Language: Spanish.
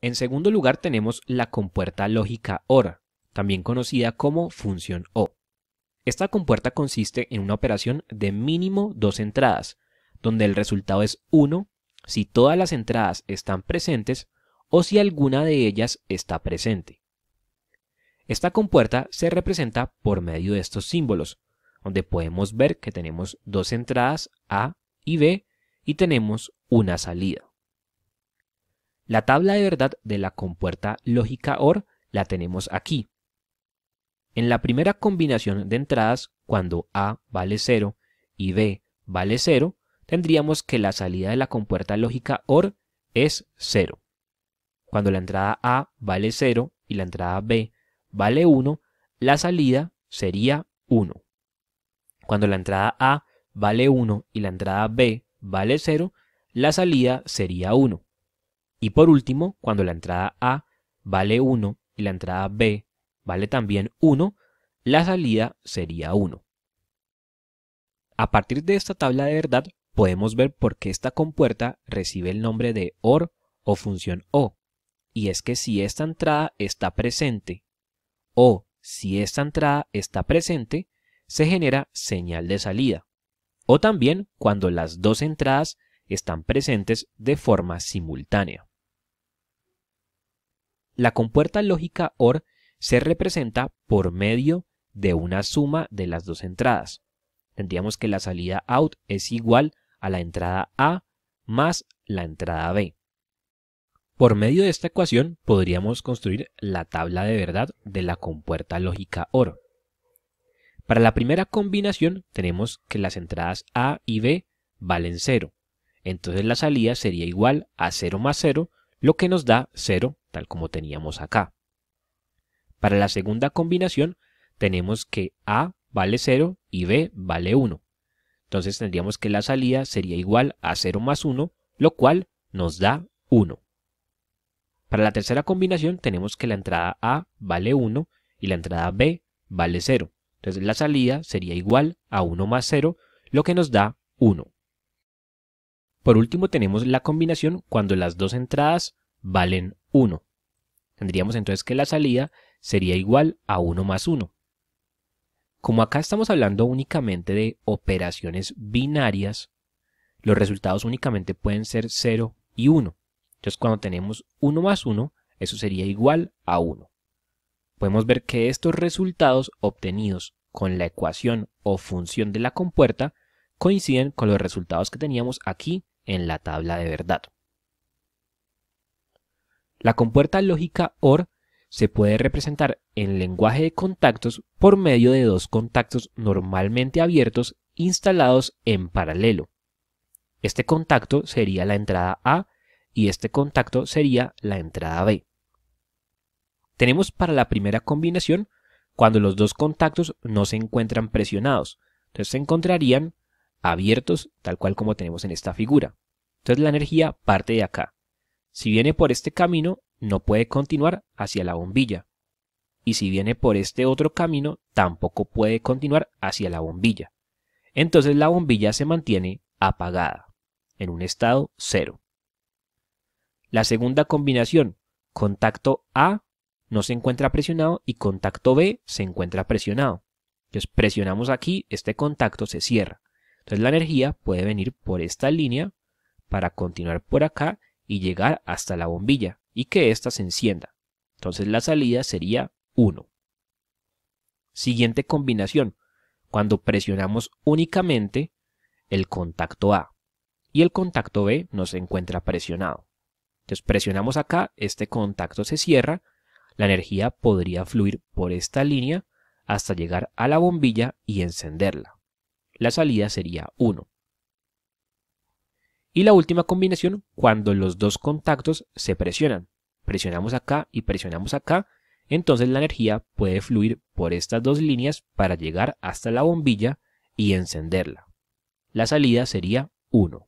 En segundo lugar tenemos la compuerta lógica OR, también conocida como función O. Esta compuerta consiste en una operación de mínimo dos entradas, donde el resultado es 1 si todas las entradas están presentes o si alguna de ellas está presente. Esta compuerta se representa por medio de estos símbolos, donde podemos ver que tenemos dos entradas A y B y tenemos una salida. La tabla de verdad de la compuerta lógica OR la tenemos aquí. En la primera combinación de entradas, cuando A vale 0 y B vale 0, tendríamos que la salida de la compuerta lógica OR es 0. Cuando la entrada A vale 0 y la entrada B vale 1, la salida sería 1. Cuando la entrada A vale 1 y la entrada B vale 0, la salida sería 1. Y por último, cuando la entrada A vale 1 y la entrada B vale también 1, la salida sería 1. A partir de esta tabla de verdad, podemos ver por qué esta compuerta recibe el nombre de OR o función O. Y es que si esta entrada está presente o si esta entrada está presente, se genera señal de salida. O también cuando las dos entradas están presentes de forma simultánea. La compuerta lógica OR se representa por medio de una suma de las dos entradas. Tendríamos que la salida out es igual a la entrada A más la entrada B. Por medio de esta ecuación podríamos construir la tabla de verdad de la compuerta lógica OR. Para la primera combinación tenemos que las entradas A y B valen cero entonces la salida sería igual a 0 más 0, lo que nos da 0, tal como teníamos acá. Para la segunda combinación, tenemos que A vale 0 y B vale 1. Entonces tendríamos que la salida sería igual a 0 más 1, lo cual nos da 1. Para la tercera combinación tenemos que la entrada A vale 1 y la entrada B vale 0. Entonces la salida sería igual a 1 más 0, lo que nos da 1. Por último tenemos la combinación cuando las dos entradas valen 1. Tendríamos entonces que la salida sería igual a 1 más 1. Como acá estamos hablando únicamente de operaciones binarias, los resultados únicamente pueden ser 0 y 1. Entonces cuando tenemos 1 más 1, eso sería igual a 1. Podemos ver que estos resultados obtenidos con la ecuación o función de la compuerta coinciden con los resultados que teníamos aquí en la tabla de verdad. La compuerta lógica OR se puede representar en lenguaje de contactos por medio de dos contactos normalmente abiertos instalados en paralelo. Este contacto sería la entrada A y este contacto sería la entrada B. Tenemos para la primera combinación cuando los dos contactos no se encuentran presionados. Entonces se encontrarían abiertos, tal cual como tenemos en esta figura. Entonces la energía parte de acá. Si viene por este camino, no puede continuar hacia la bombilla. Y si viene por este otro camino, tampoco puede continuar hacia la bombilla. Entonces la bombilla se mantiene apagada, en un estado cero. La segunda combinación, contacto A no se encuentra presionado y contacto B se encuentra presionado. Entonces presionamos aquí, este contacto se cierra. Entonces la energía puede venir por esta línea para continuar por acá y llegar hasta la bombilla y que ésta se encienda. Entonces la salida sería 1. Siguiente combinación, cuando presionamos únicamente el contacto A y el contacto B no se encuentra presionado. Entonces presionamos acá, este contacto se cierra, la energía podría fluir por esta línea hasta llegar a la bombilla y encenderla la salida sería 1. Y la última combinación cuando los dos contactos se presionan. Presionamos acá y presionamos acá, entonces la energía puede fluir por estas dos líneas para llegar hasta la bombilla y encenderla. La salida sería 1.